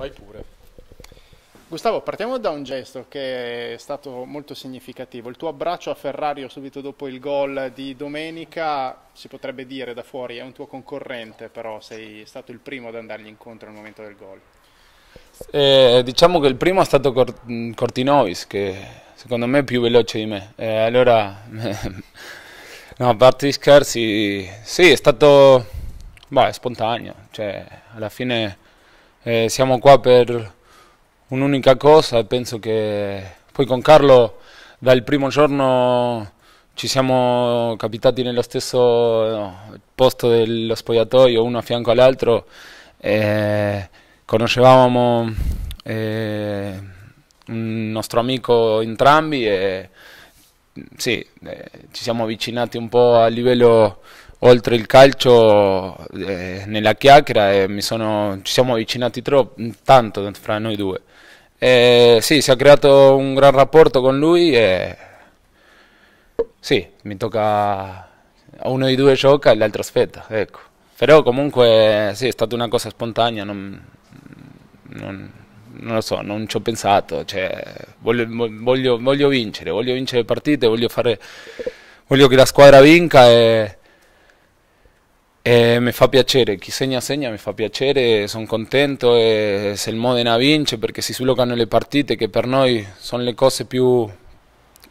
Vai pure. Gustavo, partiamo da un gesto che è stato molto significativo. Il tuo abbraccio a Ferrari subito dopo il gol di domenica, si potrebbe dire da fuori, è un tuo concorrente, però sei stato il primo ad andargli incontro al momento del gol. Eh, diciamo che il primo è stato Cort- Cortinovis, che secondo me è più veloce di me. Eh, allora, no, a parte gli scherzi, sì, è stato beh, spontaneo. Cioè, alla fine eh, siamo qua per un'unica cosa e penso che poi con Carlo dal primo giorno ci siamo capitati nello stesso no, posto dello spogliatoio, uno a fianco all'altro, eh, conoscevamo eh, un nostro amico entrambi e sì, eh, ci siamo avvicinati un po' a livello oltre il calcio, eh, nella chiacchiera eh, sono, ci siamo avvicinati troppo, tanto fra noi due. Eh, sì, si è creato un gran rapporto con lui e sì, mi tocca, a uno dei due gioca e l'altro aspetta, ecco. Però comunque sì, è stata una cosa spontanea, non, non, non lo so, non ci ho pensato, cioè, voglio, voglio, voglio, vincere, voglio vincere partite, voglio, fare, voglio che la squadra vinca e eh, mi fa piacere, chi segna segna mi fa piacere, sono contento, eh, se il Modena vince perché si slocano le partite che per noi sono le cose più,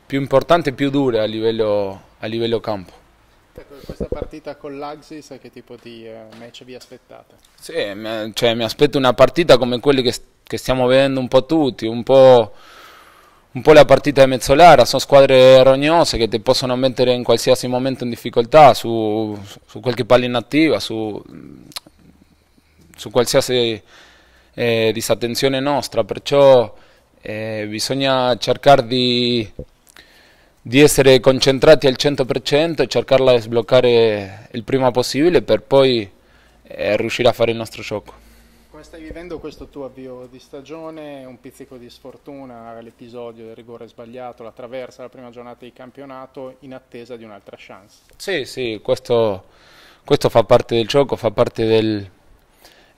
più importanti e più dure a livello, a livello campo. questa partita con l'Axis che tipo di eh, match vi aspettate? Sì, eh, cioè, mi aspetto una partita come quelle che, che stiamo vedendo un po' tutti, un po' un po' la partita di Mezzolara, sono squadre rognose che ti possono mettere in qualsiasi momento in difficoltà su, su qualche palla inattiva, su, su qualsiasi eh, disattenzione nostra, perciò eh, bisogna cercare di, di, essere concentrati al 100% e cercarla di sbloccare il prima possibile per poi eh, riuscire a fare il nostro gioco come stai vivendo questo tuo avvio di stagione? Un pizzico di sfortuna, l'episodio del rigore sbagliato, la traversa, la prima giornata di campionato in attesa di un'altra chance. Sì, sì, questo, questo fa parte del gioco, fa parte del,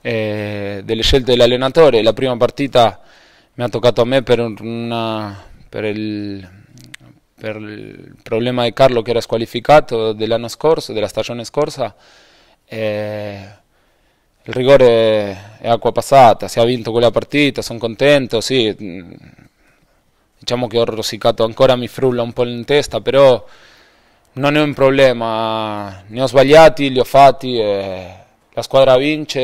eh, delle scelte dell'allenatore. La prima partita mi ha toccato a me per, una, per, il, per il problema di Carlo che era squalificato dell'anno scorso, della stagione scorsa. Eh, il rigore è acqua passata, si ha vinto quella partita sono contento, sì, mm, diciamo che ho rosicato ancora, mi frulla un po' in testa, però non è un problema, ne ho sbagliati, li ho fatti, la squadra vince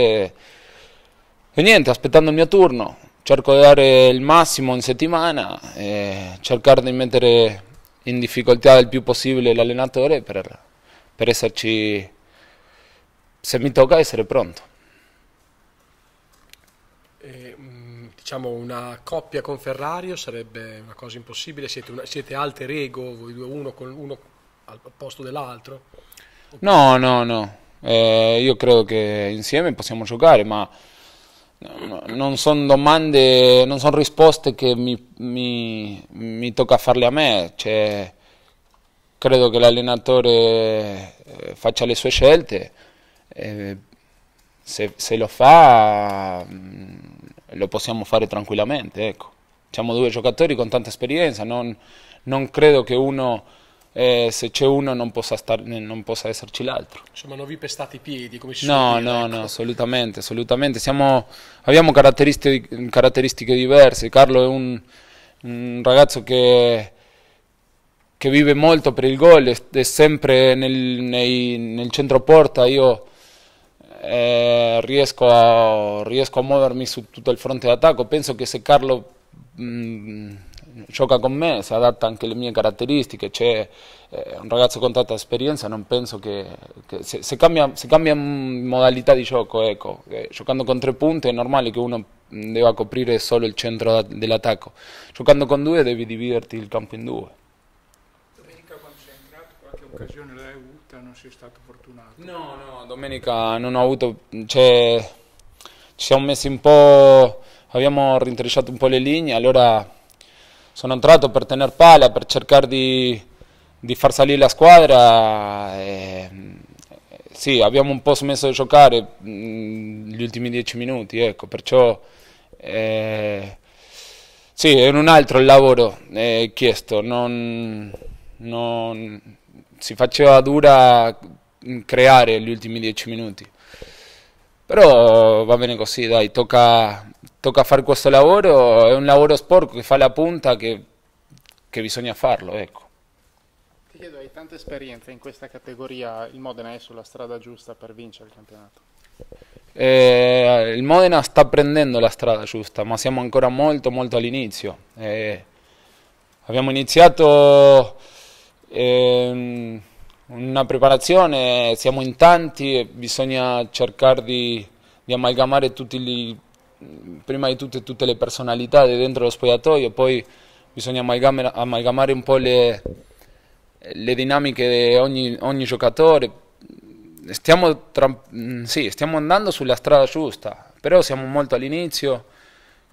e niente, aspettando il mio turno, cerco di dare il massimo in settimana, cercare di mettere in difficoltà il più possibile l'allenatore per, per esserci, se mi tocca, essere pronto. diciamo, una coppia con Ferrari sarebbe una cosa impossibile, siete, una, siete alter ego, voi due, uno, con, uno al posto dell'altro? No, no, no, eh, io credo che insieme possiamo giocare, ma non sono domande, non sono risposte che mi, mi, mi, tocca farle a me, cioè, credo che l'allenatore eh, faccia le sue scelte, eh, se, se, lo fa mm, lo possiamo fare tranquillamente. Ecco. Siamo due giocatori con tanta esperienza, non, non credo che uno, eh, se c'è uno non possa, star, eh, non possa esserci l'altro. Insomma, non vi pestate i piedi come si No, dire, no, ecco. no, assolutamente, assolutamente. Siamo, abbiamo caratteristiche, caratteristiche, diverse. Carlo è un, un ragazzo che che vive molto per il gol, è sempre nel, nei, nel centro porta, io eh, riesco, a, riesco, a, muovermi su tutto il fronte d'attacco. Penso che se Carlo mh, mm, gioca con me si adatta anche alle mie caratteristiche, c'è eh, un ragazzo con tanta esperienza, non penso che, che se, se, cambia, se, cambia, mm, modalità di gioco, ecco, eh, giocando con tre punte è normale che uno mm, debba coprire solo il centro dell'attacco, giocando con due devi dividerti il campo in due. Domenica quando sei entrato, qualche occasione l'hai vita non sei stato fortunato. No, no, domenica non ho avuto... Cioè, ci siamo messi un po'... abbiamo rintrisciato un po' le linee, allora sono entrato per tenere palla, per cercare di, di far salire la squadra. E, sì, abbiamo un po' smesso di giocare mm, gli ultimi dieci minuti, ecco, perciò... Eh, sì, è un altro lavoro eh, chiesto, non, non, si faceva dura mm, creare gli ultimi dieci minuti. Però va bene così, dai, tocca, tocca fare questo lavoro, è un lavoro sporco che fa la punta che, che bisogna farlo, ecco. Ti chiedo, hai tanta esperienza in questa categoria, il Modena è sulla strada giusta per vincere il campionato? Eh, il Modena sta prendendo la strada giusta, ma siamo ancora molto molto all'inizio. Eh, abbiamo iniziato e ehm, una preparazione, siamo in tanti bisogna cercare di, di amalgamare gli, prima di tutto tutte le personalità di dentro lo spogliatoio, poi bisogna amalgamare, amalgamare un po' le, le dinamiche di ogni, ogni giocatore. Stiamo, tra, mm, sì, stiamo andando sulla strada giusta, però siamo molto all'inizio.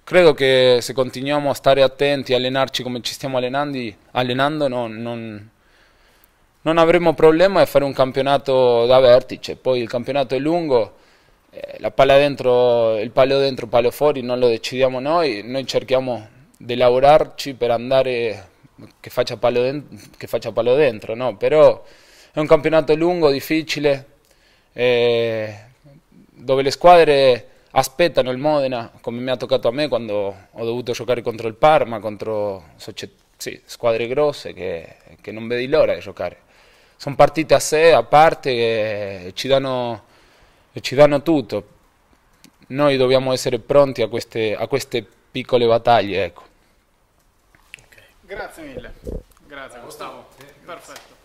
Credo che se continuiamo a stare attenti, allenarci come ci stiamo allenando, allenando non, non non avremo problema a fare un campionato da vertice, poi il campionato è lungo, eh, la palla dentro, il palo dentro, il palo fuori non lo decidiamo noi, noi cerchiamo di lavorarci per andare che faccia palo dentro, che faccia palo dentro no? però è un campionato lungo, difficile, eh, dove le squadre aspettano il Modena, come mi ha toccato a me quando ho dovuto giocare contro il Parma, contro sì, squadre grosse che, che non vedi l'ora di giocare sono partite a sé, a parte, e ci danno, e ci danno tutto. Noi dobbiamo essere pronti a queste, a queste piccole battaglie. Ecco. Okay. Grazie mille. Grazie Gustavo. Perfetto.